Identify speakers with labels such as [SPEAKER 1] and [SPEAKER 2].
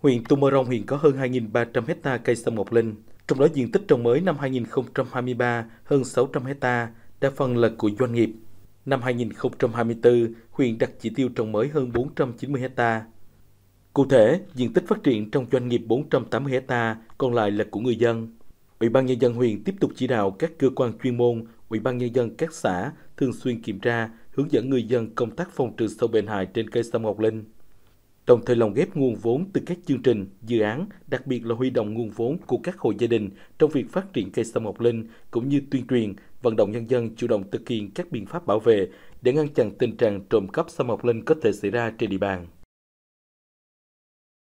[SPEAKER 1] Huyện Tumorong hiện có hơn 2.300 hecta cây sâm ngọc linh, trong đó diện tích trồng mới năm 2023 hơn 600 hecta, đa phần là của doanh nghiệp. Năm 2024, huyện đặt chỉ tiêu trồng mới hơn 490 hecta. Cụ thể, diện tích phát triển trong doanh nghiệp 480 hecta, còn lại là của người dân. Ủy ban nhân dân huyện tiếp tục chỉ đạo các cơ quan chuyên môn, Ủy ban nhân dân các xã thường xuyên kiểm tra, hướng dẫn người dân công tác phòng trừ sâu bệnh hại trên cây sâm ngọc linh. Đồng thời lồng ghép nguồn vốn từ các chương trình, dự án, đặc biệt là huy động nguồn vốn của các hộ gia đình trong việc phát triển cây sâm ngọc linh, cũng như tuyên truyền, vận động nhân dân chủ động thực hiện các biện pháp bảo vệ để ngăn chặn tình trạng trộm cắp sâm ngọc linh có thể xảy ra trên địa bàn.